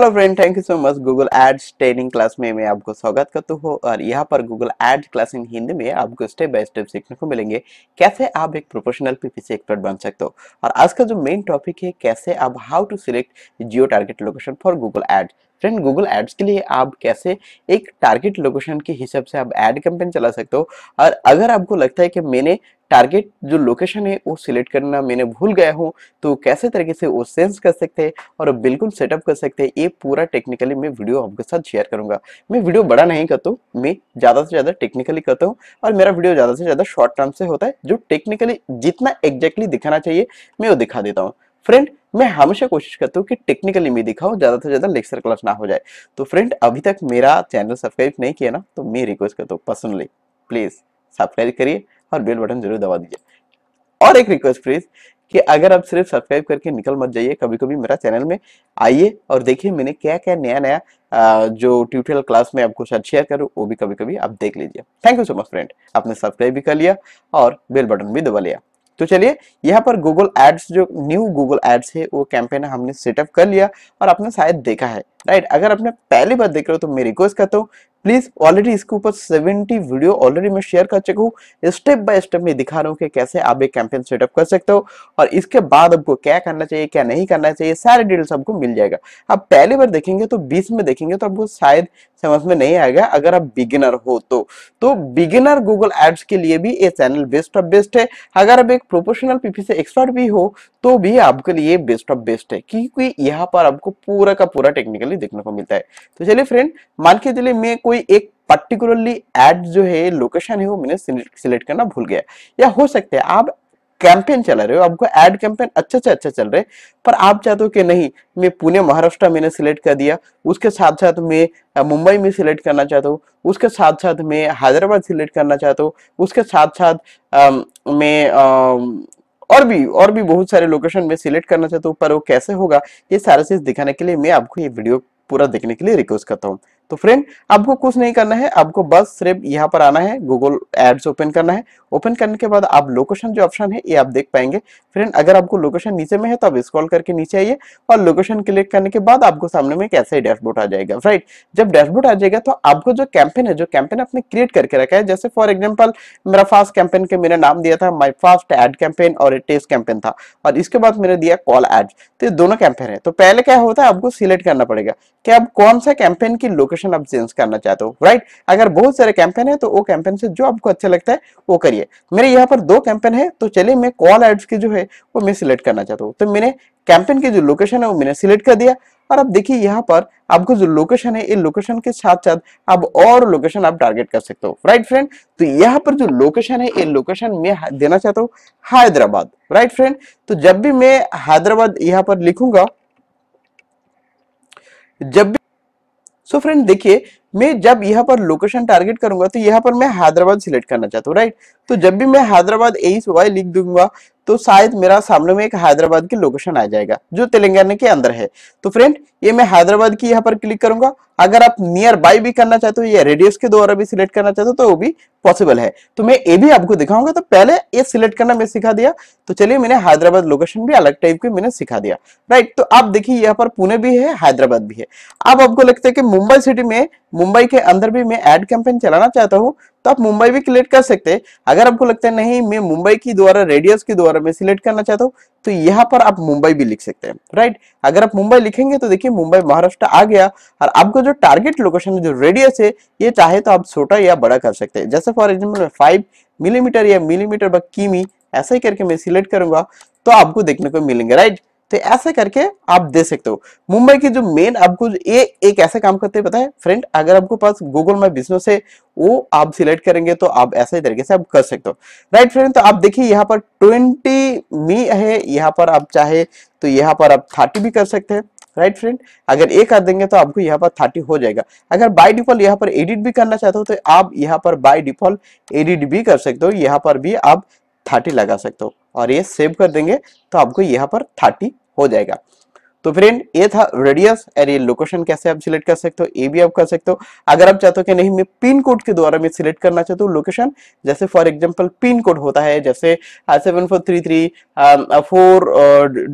hello friend thank you so much Google ads training class में मैं आपको स्वागत करता हूँ और यहाँ पर Google ad class in Hindi में आपको स्टेप बाय स्टेप सीखने को मिलेंगे कैसे आप एक प्रोफेशनल पीपीसी एक्सपर्ट बन सकते हो और आज का जो मेन टॉपिक है कैसे आप how to select geo target location for Google ads friend Google ads के लिए आप कैसे एक टारगेट लोकेशन के हिसाब से आप एड कैंपेन चला सकते हो और अगर आपको लगता है कि मैंने टारगेट जो लोकेशन है वो सिलेक्ट करना मैंने भूल गया हूँ तो कैसे तरीके से वो सेंस कर सकते हैं और बिल्कुल सेटअप कर सकते हैं ये पूरा टेक्निकली मैं वीडियो आपके साथ शेयर करूंगा मैं वीडियो बड़ा नहीं करता हूँ मैं ज़्यादा से ज़्यादा टेक्निकली करता हूँ और मेरा वीडियो ज़्यादा से ज़्यादा शॉर्ट टर्म से होता है जो टेक्निकली जितना एग्जैक्टली दिखाना चाहिए मैं वो दिखा देता हूँ फ्रेंड मैं हमेशा कोशिश करता हूँ कि टेक्निकली मैं दिखाऊँ ज़्यादा से ज़्यादा लेक्चर क्लास ना हो जाए तो फ्रेंड अभी तक मेरा चैनल सब्सक्राइब नहीं किया ना तो मैं रिक्वेस्ट करता हूँ पर्सनली प्लीज़ सब्सक्राइब करिए और बेल बटन जरूर दबा दीजिए और एक रिक्वेस्ट प्लीज़ कि अगर आप सिर्फ सब्सक्राइब करके निकल मत जाइए कभी कभी मेरा चैनल में आइए और देखिए मैंने क्या क्या नया नया जो ट्यूटोरियल क्लास में आपको साथ शेयर करूँ वो भी कभी कभी आप देख लीजिए thank you so much friend आपने सब्सक्राइब भी कर लिया और बेल बटन भी दबा लिया तो चलिए यहाँ पर गूगल एड्स जो न्यू गूगल एड्स है वो कैंपेन हमने सेटअप कर लिया और आपने शायद देखा है राइट अगर आपने पहली बार देख रहे हो तो मैं रिक्वेस्ट करता हूँ प्लीज ऑलरेडी इसके ऊपर 70 वीडियो ऑलरेडी मैं शेयर कर चुका हूँ स्टेप बाय स्टेप मैं दिखा रहा हूँ कि कैसे आप एक कैंपेन सेटअप कर सकते हो और इसके बाद आपको क्या करना चाहिए क्या नहीं करना चाहिए सारे डिटेल्स आपको मिल जाएगा आप पहली बार देखेंगे तो बीस में देखेंगे तो आपको शायद समझ में नहीं आएगा अगर आप बिगिनर हो तो तो बिगिनर गूगल एड्स के लिए भी ये चैनल बेस्ट ऑफ बेस्ट है अगर आप एक प्रोफेशनल पीपी से एक्सपर्ट भी हो तो भी आपके लिए बेस्ट ऑफ बेस्ट है क्योंकि यहाँ पर आपको पूरा का पूरा टेक्निकली देखने को मिलता है तो चलिए फ्रेंड मान के चलिए मैं कोई एक पर्टिकुलरली एड जो है लोकेशन है वो मैंने सिलेक्ट करना भूल गया या हो सकता है आप कैंपेन चला रहे हो आपको एड कैंपेन अच्छे से अच्छा चल रहे पर आप चाहते हो कि नहीं मैं पुणे महाराष्ट्र मैंने सिलेक्ट कर दिया उसके साथ साथ मैं मुंबई में सिलेक्ट करना चाहता हूँ उसके साथ साथ मैं हैदराबाद सिलेक्ट करना चाहता हूँ उसके साथ साथ मैं और भी और भी बहुत सारे लोकेशन में सिलेक्ट करना चाहता हूँ पर वो कैसे होगा ये सारा चीज दिखाने के लिए मैं आपको ये वीडियो पूरा देखने के लिए रिक्वेस्ट करता हूँ तो फ्रेंड आपको कुछ नहीं करना है आपको बस सिर्फ यहाँ पर आना है गूगल एड्स ओपन करना है ओपन करने के बाद आप लोकेशन जो ऑप्शन है ये आप देख पाएंगे फ्रेंड अगर आपको लोकेशन नीचे में है तो आप स्क्रॉल करके नीचे आइए और लोकेशन क्लिक करने के बाद आपको सामने में कैसे ही डैशबोर्ड आ जाएगा राइट जब डैशबोर्ड आ जाएगा तो आपको जो कैंपेन है जो कैंपेन आपने क्रिएट करके रखा है जैसे फॉर एग्जाम्पल मेरा फास्ट कैंपेन के मेरा नाम दिया था माई फास्ट एड कैंपेन और टेस्ट कैंपेन था और इसके बाद मैंने दिया कॉल एड तो दोनों कैंपेन है तो पहले क्या होता है आपको सिलेक्ट करना पड़ेगा कि आप कौन सा कैंपेन की लोकेशन सिचुएशन आप चेंज करना चाहते हो राइट अगर बहुत सारे कैंपेन है तो वो कैंपेन से जो आपको अच्छा लगता है वो करिए मेरे यहाँ पर दो कैंपेन है तो चलिए मैं कॉल एड्स की जो है वो मैं सिलेक्ट करना चाहता हूँ तो मैंने कैंपेन की जो लोकेशन है वो मैंने सिलेक्ट कर दिया और अब देखिए यहाँ पर आपको जो लोकेशन है ये लोकेशन के साथ साथ आप और लोकेशन आप टारगेट कर सकते हो राइट फ्रेंड तो यहाँ पर जो लोकेशन है ये लोकेशन मैं देना चाहता हूँ हैदराबाद राइट फ्रेंड तो जब भी मैं हैदराबाद यहाँ पर लिखूंगा जब भी सो फ्रेंड देखिए मैं जब यहाँ पर लोकेशन टारगेट करूंगा तो यहाँ पर मैं हैदराबाद सिलेक्ट करना चाहता हूँ राइट तो जब भी मैं हैदराबाद एस वाई लिख दूंगा तो शायद मेरा सामने में एक हैदराबाद की लोकेशन आ जाएगा जो तेलंगाना के अंदर है तो फ्रेंड ये मैं हैदराबाद की यहाँ पर क्लिक करूंगा अगर आप नियर बाय भी करना चाहते हो या रेडियस के द्वारा भी सिलेक्ट करना चाहते हो तो वो भी पॉसिबल है तो मैं ये भी आपको दिखाऊंगा तो पहले ये सिलेक्ट करना मैं सिखा दिया तो चलिए मैंने हैदराबाद लोकेशन भी अलग टाइप की मैंने सिखा दिया राइट तो आप देखिए यहाँ पर पुणे भी है हैदराबाद भी है अब आपको लगता है कि मुंबई सिटी में मुंबई के अंदर भी मैं एड कैंपेन चलाना चाहता हूँ तो आप मुंबई भी क्लेक्ट कर सकते हैं अगर आपको लगता है नहीं मैं मुंबई की द्वारा रेडियस के द्वारा मैं सिलेक्ट करना चाहता हूँ तो यहाँ पर आप मुंबई भी लिख सकते हैं राइट अगर आप मुंबई लिखेंगे तो देखिए मुंबई महाराष्ट्र आ गया और आपको जो टारगेट लोकेशन है जो रेडियस है ये चाहे तो आप छोटा या बड़ा कर सकते हैं जैसे फॉर एग्जाम्पल फाइव मिलीमीटर या मिलीमीटर ब ऐसा ही करके मैं सिलेक्ट करूंगा तो आपको देखने को मिलेंगे राइट तो ऐसे करके आप दे सकते हो मुंबई की जो मेन आपको ये एक ऐसे काम करते हैं पता है फ्रेंड अगर आपको पास गूगल माई बिजनेस है वो आप सिलेक्ट करेंगे तो आप ऐसे तरीके से आप कर सकते हो राइट फ्रेंड तो आप देखिए यहाँ पर ट्वेंटी मी है यहाँ पर आप चाहे तो यहाँ पर आप थर्टी भी कर सकते हैं राइट फ्रेंड अगर ये कर देंगे तो आपको यहाँ पर थर्टी हो जाएगा अगर बाय डिफॉल्ट यहाँ पर एडिट भी करना चाहते हो तो आप यहाँ पर बाय डिफॉल्ट एडिट भी कर सकते हो यहाँ पर भी आप थर्टी लगा सकते हो और ये सेव कर देंगे तो आपको यहाँ पर थर्टी हो जाएगा तो फ्रेंड ये था रेडियस एंड ये लोकेशन कैसे आप सिलेक्ट कर सकते हो ये भी आप कर सकते हो अगर आप चाहते हो कि नहीं मैं पिन कोड के द्वारा मैं सिलेक्ट करना चाहता हूँ लोकेशन जैसे फॉर एग्जांपल पिन कोड होता है जैसे seven four three three four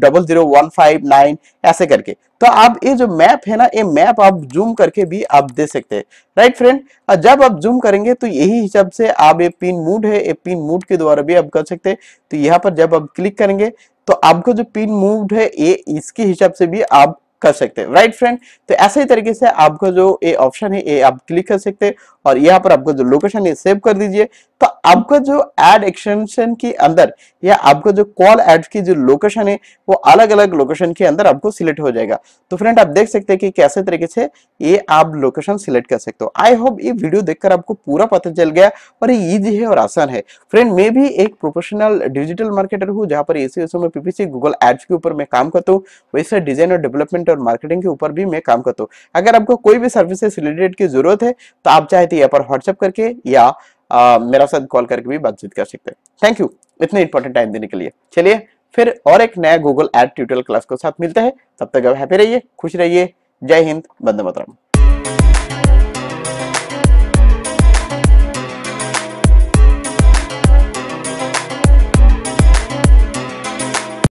double zero one five nine ऐसे करके तो आप ये जो मैप है ना ये मैप आप जूम करके भी आप दे सकते हैं राइट फ्रेंड जब आप जूम करेंगे तो यही हिसाब से आप ये पिन मूड है ये पिन मूड के द्वारा भी आप कर सकते हैं तो यहाँ पर जब आप क्लिक करेंगे तो आपको जो पिन मूव्ड है ये इसके हिसाब से भी आप कर सकते हैं राइट फ्रेंड तो ऐसे ही तरीके से आपका जो ये ऑप्शन है ये आप क्लिक कर सकते हैं और यहाँ पर आपको जो लोकेशन है सेव कर दीजिए तो आपका जो एड एक्सटेंशन के अंदर या आपका जो कॉल एड की जो लोकेशन है वो अलग अलग लोकेशन के अंदर आपको सिलेक्ट हो जाएगा तो फ्रेंड आप देख सकते हैं कि कैसे तरीके से ये आप लोकेशन सिलेक्ट कर सकते हो आई होप ये वीडियो देखकर आपको पूरा पता चल गया और ये इजी है और आसान है फ्रेंड मैं भी एक प्रोफेशनल डिजिटल मार्केटर हूँ जहाँ पर एसी में पीपीसी गूगल एड्स के ऊपर मैं काम करता हूँ वैसे डिजाइन और डेवलपमेंट और मार्केटिंग के ऊपर भी मैं काम करता हूँ अगर आपको कोई भी सर्विसेज रिलेटेड की जरूरत है तो आप चाहे तो यहाँ पर व्हाट्सअप करके या आ, मेरा साथ कॉल करके भी बातचीत कर सकते हैं थैंक यू इतने इंपॉर्टेंट टाइम देने के लिए चलिए फिर और एक नया गूगल एड ट्यूटोरियल क्लास के साथ मिलते हैं तब तक आप हैप्पी रहिए खुश रहिए जय हिंद बंदे मतरम